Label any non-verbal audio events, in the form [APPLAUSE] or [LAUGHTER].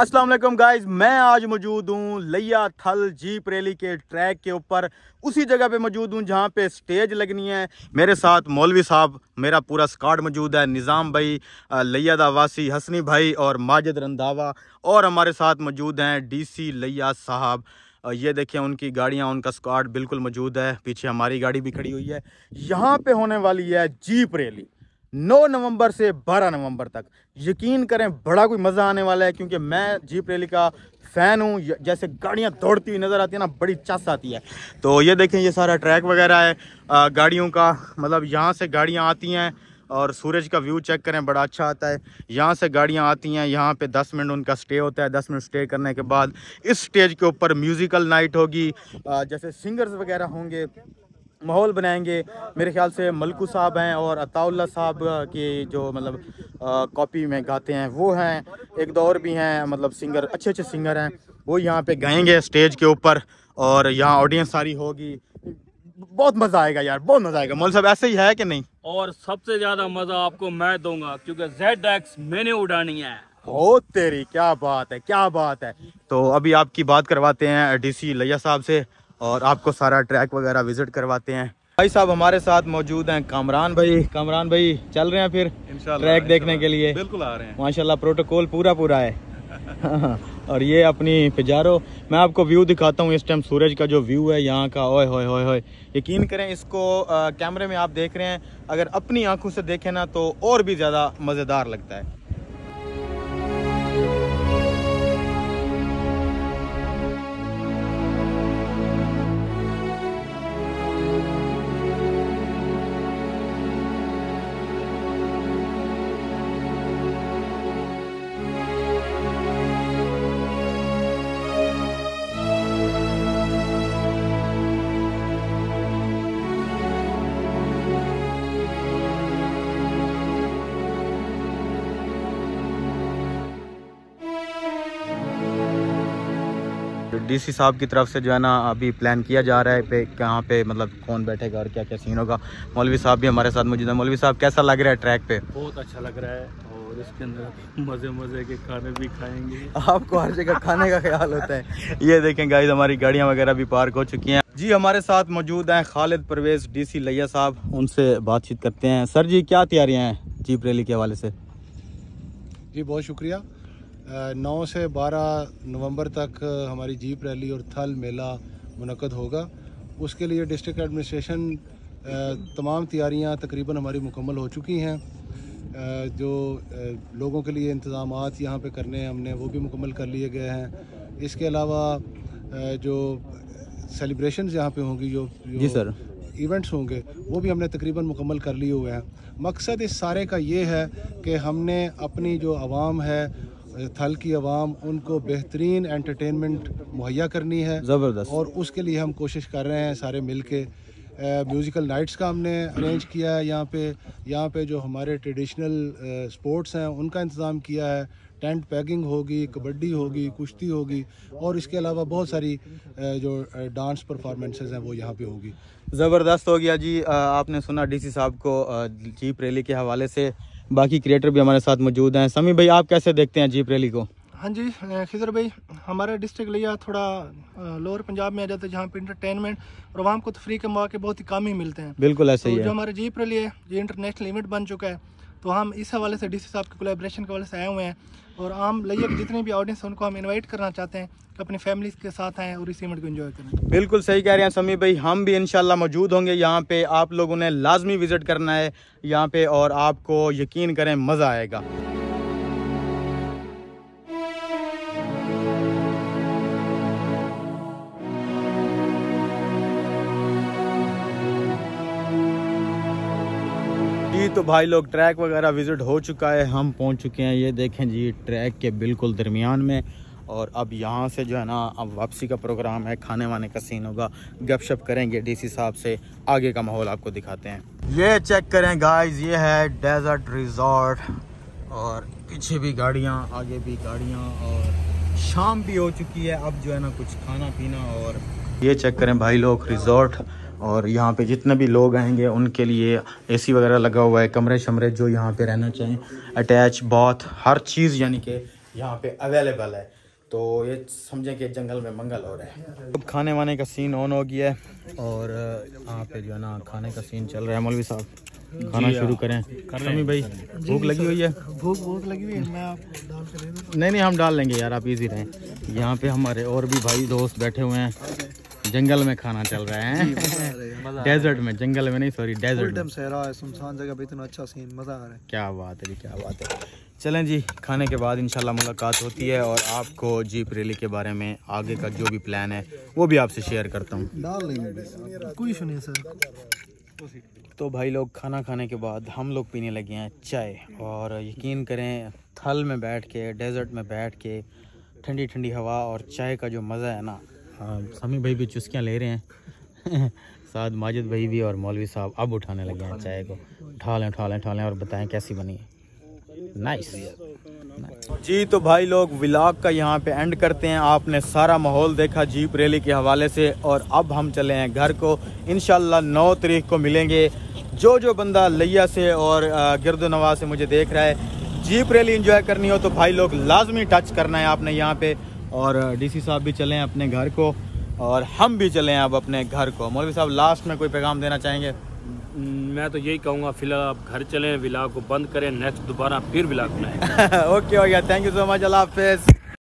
Aslam guys मैं आज मौजूद हूँ लिया थल जीप रैली के ट्रैक के ऊपर उसी जगह पे मौजूद हूँ जहाँ पे स्टेज लगनी है मेरे साथ मौलवी साहब मेरा पूरा स्काड मौजूद है निज़ाम भाई लिया दावासी हसनी भाई और माजिद रंधावा और हमारे साथ मौजूद हैं डीसी लिया साहब ये देखिए उनकी गाड़ियाँ उनका स्कॉड बिल्कुल मौजूद है पीछे हमारी गाड़ी भी खड़ी हुई है यहाँ पर होने वाली है जीप रैली 9 नवंबर से 12 नवंबर तक यकीन करें बड़ा कोई मज़ा आने वाला है क्योंकि मैं जीप रैली का फ़ैन हूँ जैसे गाड़ियाँ दौड़ती हुई नज़र आती है ना बड़ी चस आती है तो ये देखें ये सारा ट्रैक वगैरह है गाड़ियों का मतलब यहाँ से गाड़ियाँ आती हैं और सूरज का व्यू चेक करें बड़ा अच्छा आता है यहाँ से गाड़ियाँ आती हैं यहाँ पे 10 मिनट उनका स्टे होता है 10 मिनट स्टे करने के बाद इस स्टेज के ऊपर म्यूज़िकल नाइट होगी जैसे सिंगर्स वगैरह होंगे माहौल बनाएंगे मेरे ख्याल से मलकू साहब हैं और अताउल्ला साहब की जो मतलब कॉपी में गाते हैं वो हैं एक दौर भी हैं मतलब सिंगर अच्छे अच्छे सिंगर हैं वो यहाँ पे गाएंगे स्टेज के ऊपर और यहाँ ऑडियंस सारी होगी बहुत मज़ा आएगा यार बहुत मज़ा आएगा मोल साहब ऐसे ही है कि नहीं और सबसे ज़्यादा मज़ा आपको मैं दूंगा क्योंकि जेड एक्स मैंने उड़ानी है हो तेरी क्या बात है क्या बात है तो अभी आपकी बात करवाते हैं डीसी लैया साहब से और आपको सारा ट्रैक वगैरह विजिट करवाते हैं भाई साहब हमारे साथ मौजूद हैं कामरान भाई कामरान भाई चल रहे हैं फिर ट्रैक देखने के लिए बिल्कुल आ रहे हैं माशाल्लाह प्रोटोकॉल पूरा पूरा है [LAUGHS] और ये अपनी पिजारो मैं आपको व्यू दिखाता हूँ इस टाइम सूरज का जो व्यू है यहाँ का ओए होए होए होए यकीन करें इसको आ, कैमरे में आप देख रहे हैं अगर अपनी आंखों से देखें ना तो और भी ज़्यादा मज़ेदार लगता है तो डीसी साहब की तरफ से जो है ना अभी प्लान किया जा रहा है पे कहाँ पे मतलब कौन बैठेगा और क्या क्या सीन होगा मौलवी साहब भी हमारे साथ मौजूद है मौलवी साहब कैसा लग रहा है ट्रैक पे बहुत अच्छा लग रहा है और इसके अंदर मज़े मज़े के खाने भी खाएंगे आपको हर जगह खाने का ख्याल होता है ये देखें गाइज हमारी गाड़ियाँ वगैरह भी पार्क हो चुकी हैं जी हमारे साथ मौजूद हैं खालिद परवेज डी लैया साहब उनसे बातचीत करते हैं सर जी क्या तैयारियां हैं जीप रैली के हवाले से जी बहुत शुक्रिया नौ से बारह नवंबर तक हमारी जीप रैली और थल मेला मनकद होगा उसके लिए डिस्ट्रिक्ट एडमिनिस्ट्रेशन तमाम तैयारियां तकरीबन हमारी मुकम्मल हो चुकी हैं जो लोगों के लिए इंतज़ाम यहाँ पे करने हैं हमने वो भी मुकम्मल कर लिए गए हैं इसके अलावा जो सेलिब्रेशन यहाँ पे होंगी जो, जो जी सर इवेंट्स होंगे वो भी हमने तकरीबन मुकम्मल कर लिए हुए हैं मकसद इस सारे का ये है कि हमने अपनी जो आवाम है थल की आवाम उनको बेहतरीन एंटरटेनमेंट मुहैया करनी है ज़बरदस्त और उसके लिए हम कोशिश कर रहे हैं सारे मिल के म्यूज़िकल नाइट्स का हमने अरेंज किया है यहाँ पे यहाँ पे जो हमारे ट्रेडिशनल स्पोर्ट्स हैं उनका इंतज़ाम किया है टेंट पैकिंग होगी कबड्डी होगी कुश्ती होगी और इसके अलावा बहुत सारी जो डांस परफॉर्मेंसेज हैं वो यहाँ पे होगी ज़बरदस्त हो गया जी आपने सुना डीसी साहब को जीप रैली के हवाले से बाकी क्रिएटर भी हमारे साथ मौजूद हैं समी भाई आप कैसे देखते हैं जीप रैली को हाँ जी खिजर भाई हमारे डिस्ट्रिक्ट लिया थोड़ा लोअर पंजाब में आ जाता है जहाँ पे इंटरटेनमेंट और वहाँ को तफरी तो के मौके बहुत ही कम ही मिलते हैं बिल्कुल ऐसे तो ही है। जो हमारा जीप रैली है ये इंटरनेशनल इवेंट बन चुका है तो हम इस हवाले से डी साहब के कोलेब्रेशन के हवाले से आए हुए हैं और आम लगे के जितने भी ऑडियंस हैं उनको हम इनवाइट करना चाहते हैं कि अपनी फैमिली के साथ आएँ और इस इवेंट को इन्जॉय करें बिल्कुल सही कह रहे हैं समी भाई हम भी इन मौजूद होंगे यहाँ पर आप लोगों ने लाजमी विज़िट करना है यहाँ पर और आपको यकीन करें मज़ा आएगा तो भाई लोग ट्रैक वगैरह विज़िट हो चुका है हम पहुंच चुके हैं ये देखें जी ट्रैक के बिल्कुल दरमियान में और अब यहाँ से जो है ना अब वापसी का प्रोग्राम है खाने वाने का सीन होगा गपशप करेंगे डीसी साहब से आगे का माहौल आपको दिखाते हैं ये चेक करें गाइस ये है डेजर्ट रिजॉर्ट और पीछे भी गाड़ियाँ आगे भी गाड़ियाँ और शाम भी हो चुकी है अब जो है ना कुछ खाना पीना और ये चेक करें भाई लोग रिजॉर्ट और यहाँ पे जितने भी लोग आएंगे उनके लिए एसी वगैरह लगा हुआ है कमरे शमरे जो यहाँ पे रहना चाहिए अटैच बाथ हर चीज़ यानी कि यहाँ पे अवेलेबल है तो ये समझें कि जंगल में मंगल हो रहा है अब खाने वाने का सीन ऑन हो गया है और यहाँ पे जो है ना खाने का सीन चल रहा है मौलवी साहब खाना शुरू हाँ। करें समी भाई भूख लगी हुई है भूख भूख लगी हुई है मैं नहीं नहीं हम डाल लेंगे यार आप इजी रहें यहाँ पे हमारे और भी भाई दोस्त बैठे हुए हैं जंगल में खाना चल रहा है डेजर्ट में जंगल में नहीं सॉरी डेजर्ट में सहरा है सुनसान जगह पे इतना अच्छा सीन मज़ा आ रहा है क्या बात है क्या बात है चलें जी खाने के बाद इंशाल्लाह मुलाकात होती है और आपको जीप रैली के बारे में आगे का जो भी प्लान है वो भी आपसे शेयर करता हूँ कोई सुनिए सर तो भाई लोग खाना खाने के बाद हम लोग पीने लगे हैं चाय और यकीन करें थल में बैठ के डेजर्ट में बैठ के ठंडी ठंडी हवा और चाय का जो मज़ा है ना हाँ समी भाई भी चुस्कियाँ ले रहे हैं [LAUGHS] साथ माजिद भाई भी और मौलवी साहब अब उठाने लगे हैं चाय को उठा लें उठा लें उठा लें और बताएं कैसी बनी है नाइस जी तो भाई लोग व्लाग का यहाँ पे एंड करते हैं आपने सारा माहौल देखा जीप रैली के हवाले से और अब हम चले हैं घर को इन नौ तारीख को मिलेंगे जो जो बंदा लिया से और गिरद से मुझे देख रहा है जीप रैली इंजॉय करनी हो तो भाई लोग लाजमी टच करना है आपने यहाँ पे और डीसी साहब भी चले हैं अपने घर को और हम भी चले हैं अब अपने घर को मौलवी साहब लास्ट में कोई पैगाम देना चाहेंगे मैं तो यही कहूँगा फिलहाल आप घर चलें विला को बंद करें नेक्स्ट दोबारा फिर विला बनाएं ओके [LAUGHS] हो गया थैंक यू सो मच अल्लाह हाफिज़